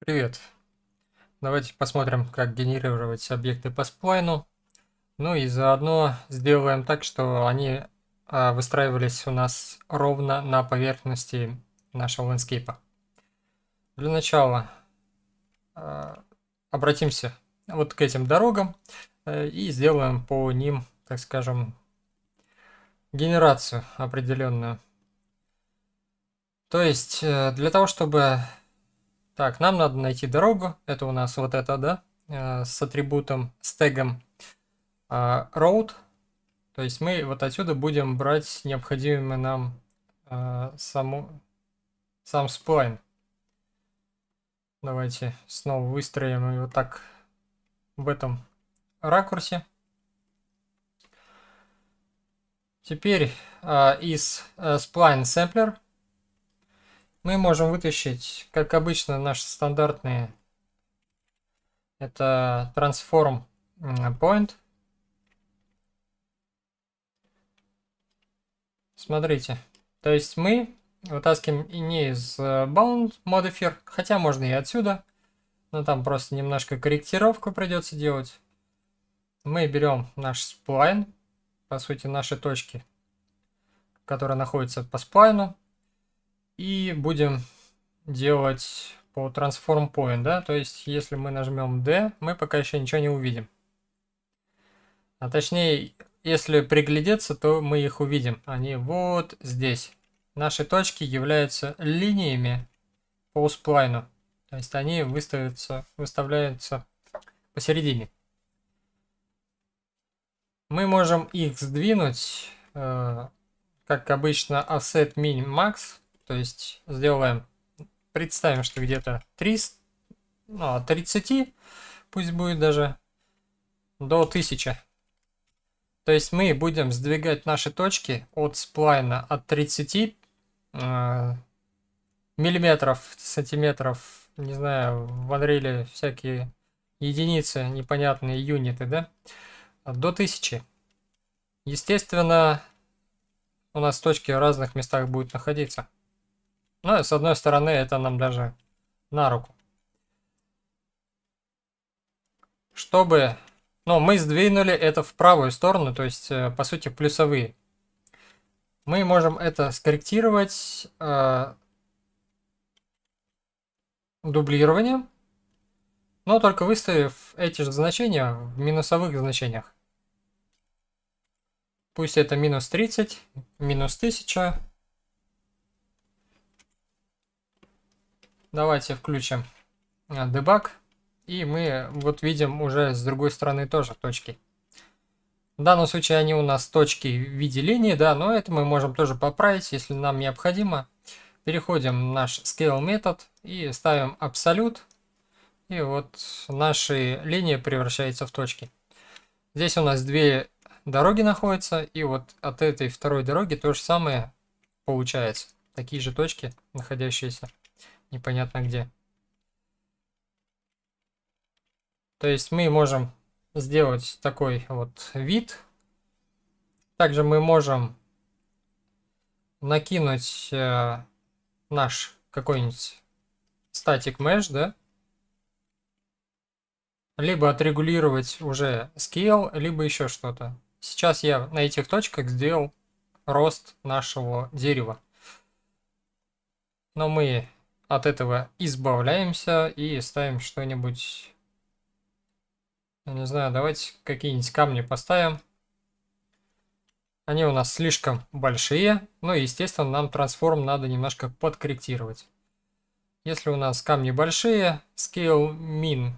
Привет! Давайте посмотрим, как генерировать объекты по сплайну. Ну и заодно сделаем так, что они а, выстраивались у нас ровно на поверхности нашего ландскейпа. Для начала а, обратимся вот к этим дорогам э, и сделаем по ним, так скажем, генерацию определенную. То есть э, для того, чтобы так, нам надо найти дорогу. Это у нас вот это, да, э, с атрибутом, с тегом э, road. То есть мы вот отсюда будем брать необходимый нам э, саму, сам сплайн. Давайте снова выстроим его так в этом ракурсе. Теперь э, из э, Spline Sampler мы можем вытащить, как обычно, наши стандартные. Это transform point. Смотрите. То есть мы вытаскиваем и не из э, bound modifier, хотя можно и отсюда. Но там просто немножко корректировку придется делать. Мы берем наш spline, по сути наши точки, которые находятся по сплайну и будем делать по transform point, да, то есть если мы нажмем D, мы пока еще ничего не увидим. А точнее, если приглядеться, то мы их увидим. Они вот здесь. Наши точки являются линиями по сплайну. То есть они выставятся, выставляются посередине. Мы можем их сдвинуть, э, как обычно, offset min max то есть сделаем, представим, что где-то 300, ну, от 30, пусть будет даже, до 1000. То есть мы будем сдвигать наши точки от сплайна от 30 э, миллиметров, сантиметров, не знаю, в Unreal всякие единицы, непонятные юниты, да, до 1000. Естественно, у нас точки в разных местах будут находиться. Ну, с одной стороны, это нам даже на руку. Чтобы... Но ну, мы сдвинули это в правую сторону, то есть, э, по сути, плюсовые. Мы можем это скорректировать э, дублированием, но только выставив эти же значения в минусовых значениях. Пусть это минус 30, минус 1000, Давайте включим э, дебаг. И мы вот видим уже с другой стороны тоже точки. В данном случае они у нас точки в виде линии, да, но это мы можем тоже поправить, если нам необходимо. Переходим в наш scale метод и ставим абсолют. И вот наши линии превращаются в точки. Здесь у нас две дороги находятся, и вот от этой второй дороги то же самое получается. Такие же точки, находящиеся непонятно где. То есть мы можем сделать такой вот вид. Также мы можем накинуть э, наш какой-нибудь static mesh, да? Либо отрегулировать уже scale, либо еще что-то. Сейчас я на этих точках сделал рост нашего дерева. Но мы от этого избавляемся и ставим что-нибудь... не знаю, давайте какие-нибудь камни поставим. Они у нас слишком большие, но, естественно, нам трансформ надо немножко подкорректировать. Если у нас камни большие, scale min,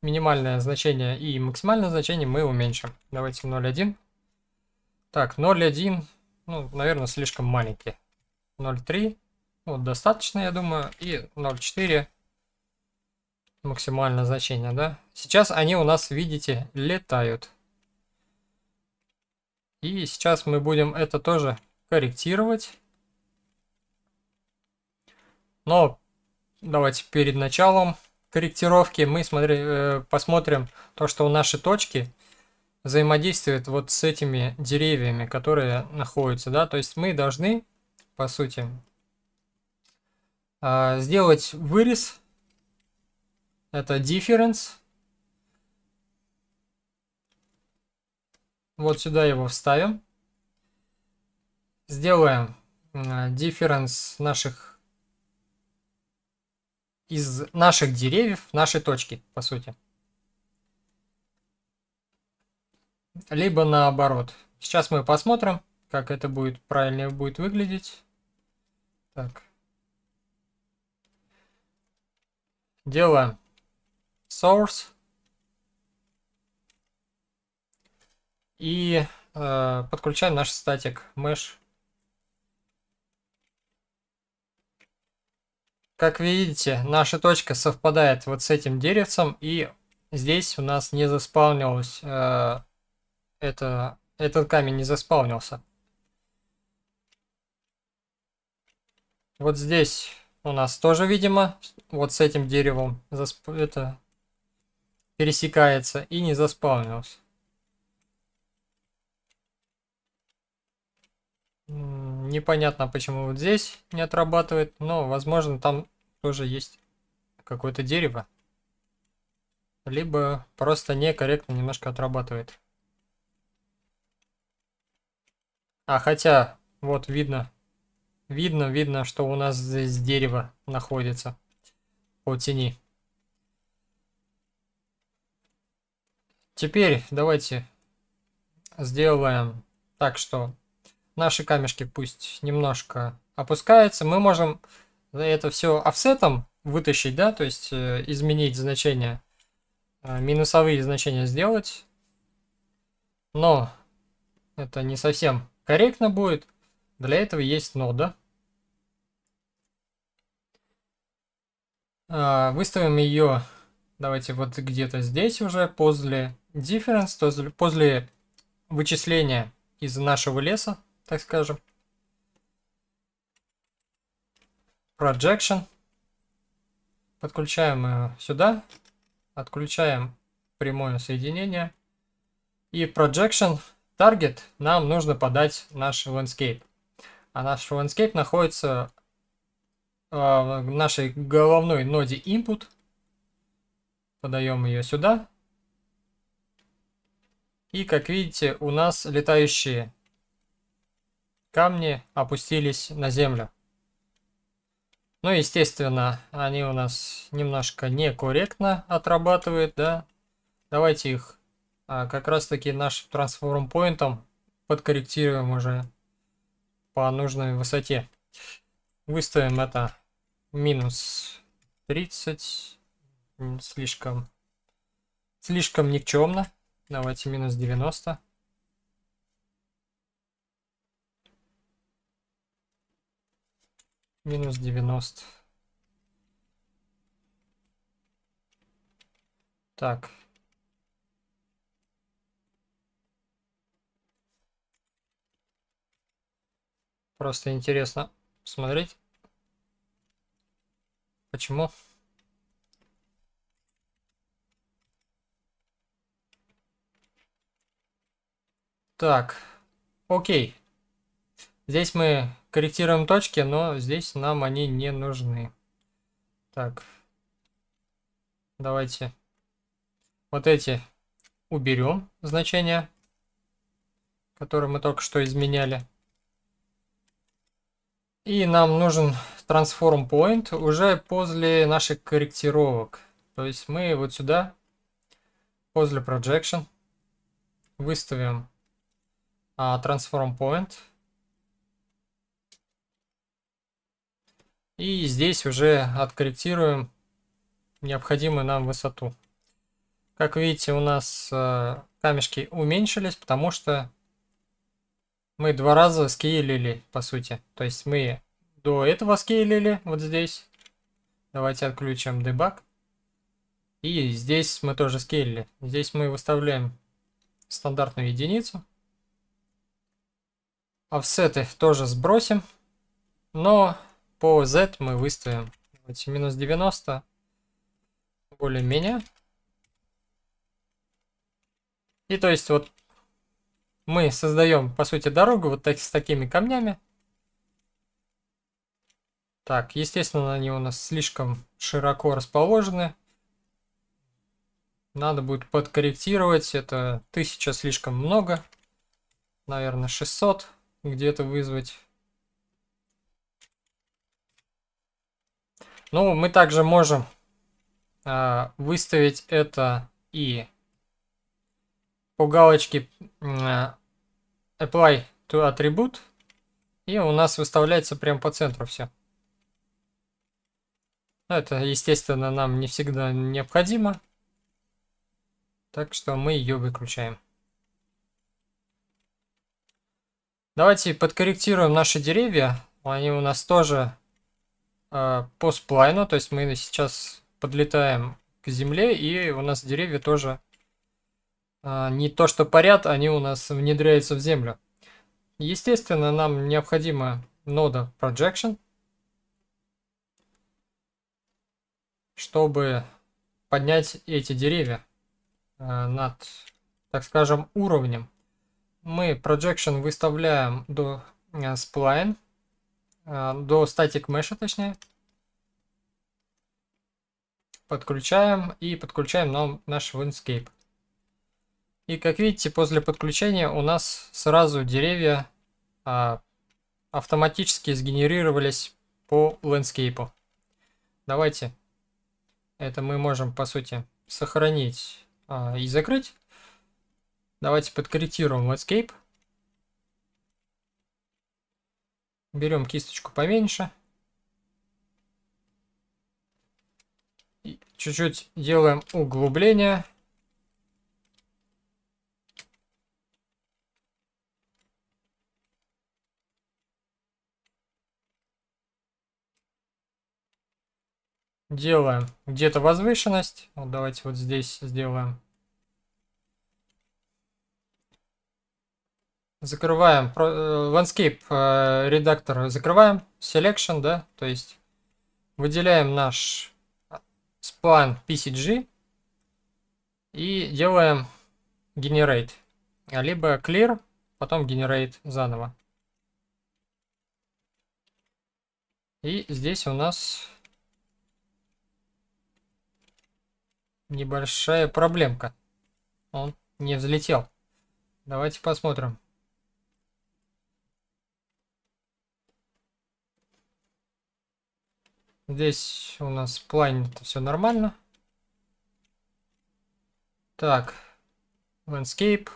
минимальное значение и максимальное значение мы уменьшим. Давайте 0,1. Так, 0,1, ну, наверное, слишком маленький. 0,3. Вот, достаточно, я думаю. И 0,4 максимальное значение, да? Сейчас они у нас, видите, летают. И сейчас мы будем это тоже корректировать. Но давайте перед началом корректировки мы смотри, э, посмотрим то, что у нашей точки взаимодействует вот с этими деревьями, которые находятся, да, то есть мы должны, по сути, а, сделать вырез. Это difference. Вот сюда его вставим. Сделаем а, difference наших из наших деревьев, нашей точки, по сути. Либо наоборот. Сейчас мы посмотрим, как это будет правильно будет выглядеть. Так. делаем source и э, подключаем наш статик mesh. Как видите, наша точка совпадает вот с этим деревцем, и здесь у нас не заспавнилось, э, это, этот камень не заспавнился. Вот здесь у нас тоже, видимо, вот с этим деревом засп... это пересекается и не заспавнился. Непонятно, почему вот здесь не отрабатывает, но, возможно, там тоже есть какое-то дерево. Либо просто некорректно немножко отрабатывает. А, хотя, вот видно, Видно, видно, что у нас здесь дерево находится по тени. Теперь давайте сделаем так, что наши камешки пусть немножко опускаются. Мы можем это все офсетом вытащить, да, то есть э, изменить значения э, минусовые значения сделать. Но это не совсем корректно будет. Для этого есть нода. А, выставим ее, давайте вот где-то здесь уже, после difference, то есть после вычисления из нашего леса, так скажем. Projection. Подключаем ее э, сюда, отключаем прямое соединение. И Projection Target нам нужно подать наш landscape. А наш landscape находится Э, нашей головной ноде input. Подаем ее сюда. И как видите, у нас летающие камни опустились на землю. Ну, естественно, они у нас немножко некорректно отрабатывают, да. Давайте их а, как раз-таки нашим трансформ-поинтом подкорректируем уже по нужной высоте. Выставим это минус 30. Слишком, слишком никчемно. Давайте минус 90. Минус 90. Так. Просто интересно посмотреть Почему? Так, окей. Здесь мы корректируем точки, но здесь нам они не нужны. Так, давайте вот эти уберем значения, которые мы только что изменяли. И нам нужен transform point уже после наших корректировок. То есть мы вот сюда, после projection, выставим а, transform point. И здесь уже откорректируем необходимую нам высоту. Как видите, у нас э, камешки уменьшились, потому что мы два раза скейлили, по сути. То есть мы до этого скейлили вот здесь. Давайте отключим дебаг. И здесь мы тоже скейлили. Здесь мы выставляем стандартную единицу. Офсеты тоже сбросим. Но по Z мы выставим. Давайте минус 90. Более-менее. И то есть вот мы создаем, по сути, дорогу вот так, с такими камнями. Так, естественно, они у нас слишком широко расположены. Надо будет подкорректировать. Это тысяча слишком много. Наверное, 600 где-то вызвать. Ну, мы также можем э, выставить это и по галочке э, apply to атрибут. И у нас выставляется прям по центру все. Ну, это, естественно, нам не всегда необходимо. Так что мы ее выключаем. Давайте подкорректируем наши деревья. Они у нас тоже э, по сплайну. То есть мы сейчас подлетаем к земле, и у нас деревья тоже а, не то что парят, они у нас внедряются в землю. Естественно, нам необходима нода projection, чтобы поднять эти деревья а, над, так скажем, уровнем. Мы projection выставляем до а, spline, до static mesh, точнее. Подключаем и подключаем нам наш windscape. И как видите, после подключения у нас сразу деревья а, автоматически сгенерировались по ландскейпу. Давайте это мы можем, по сути, сохранить а, и закрыть. Давайте подкорректируем ландскейп. Берем кисточку поменьше. Чуть-чуть делаем углубление. делаем где-то возвышенность. Вот давайте вот здесь сделаем. Закрываем э, landscape э, редактор, закрываем selection, да, то есть выделяем наш span а, PCG и делаем generate, либо clear, потом generate заново. И здесь у нас небольшая проблемка. Он не взлетел. Давайте посмотрим. Здесь у нас в все нормально. Так, landscape.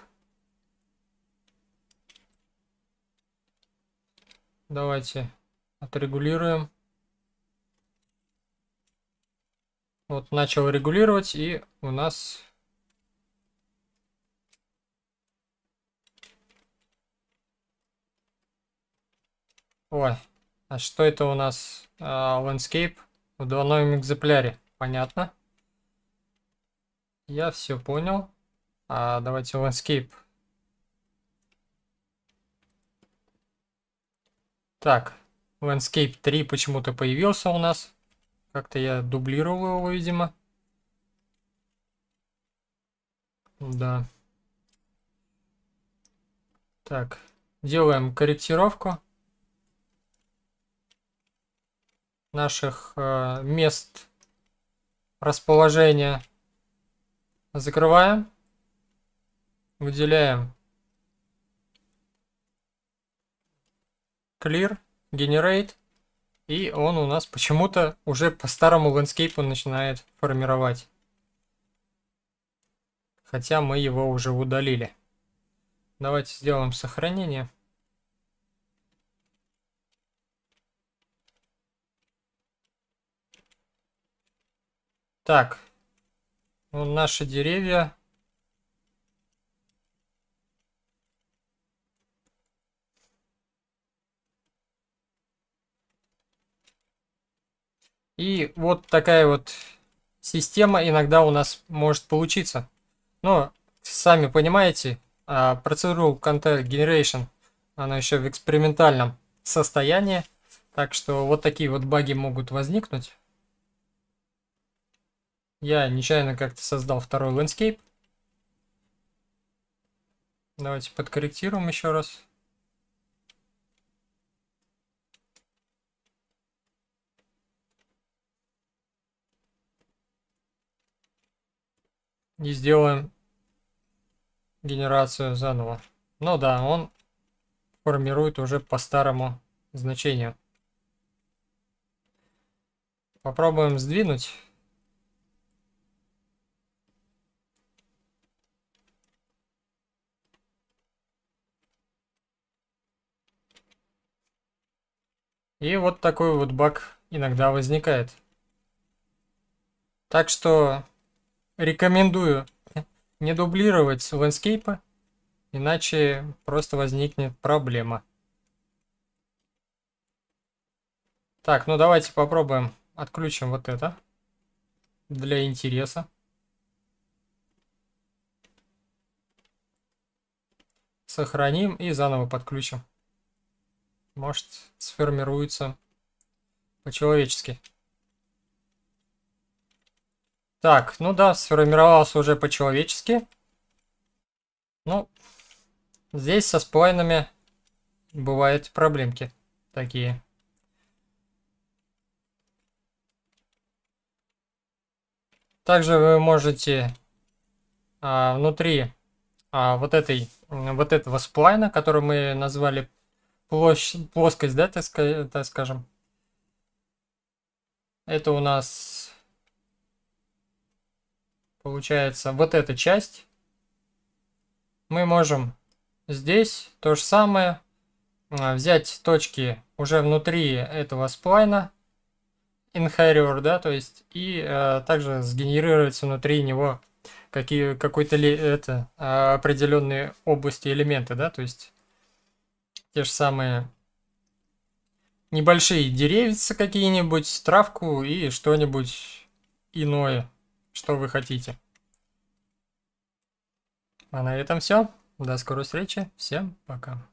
Давайте отрегулируем. Вот начал регулировать, и у нас Ой, а что это у нас? А, landscape в двойном экземпляре. Понятно. Я все понял. А, давайте landscape. Так, landscape 3 почему-то появился у нас. Как-то я дублировал его, видимо. Да. Так, делаем корректировку наших э, мест расположения. Закрываем. Выделяем clear, generate. И он у нас почему-то уже по старому ландскейпу начинает формировать. Хотя мы его уже удалили. Давайте сделаем сохранение. Так, ну, наши деревья И вот такая вот система иногда у нас может получиться. Но сами понимаете, а, процедуру Content Generation, она еще в экспериментальном состоянии. Так что вот такие вот баги могут возникнуть. Я нечаянно как-то создал второй ландскейп. Давайте подкорректируем еще раз. и сделаем генерацию заново. Ну да, он формирует уже по старому значению. Попробуем сдвинуть. И вот такой вот баг иногда возникает. Так что рекомендую не дублировать с иначе просто возникнет проблема. Так, ну давайте попробуем отключим вот это для интереса. Сохраним и заново подключим. Может сформируется по-человечески. Так, ну да, сформировался уже по-человечески. Ну, здесь со сплайнами бывают проблемки такие. Также вы можете а, внутри а, вот этой вот этого сплайна, который мы назвали площадь, плоскость, да, так скажем. Это у нас получается вот эта часть. Мы можем здесь то же самое а, взять точки уже внутри этого сплайна inferior, да, то есть и э, также сгенерировать внутри него какие какой-то ли это а, определенные области элементы, да, то есть те же самые небольшие деревья какие-нибудь, травку и что-нибудь иное что вы хотите. А на этом все. До скорой встречи. Всем пока.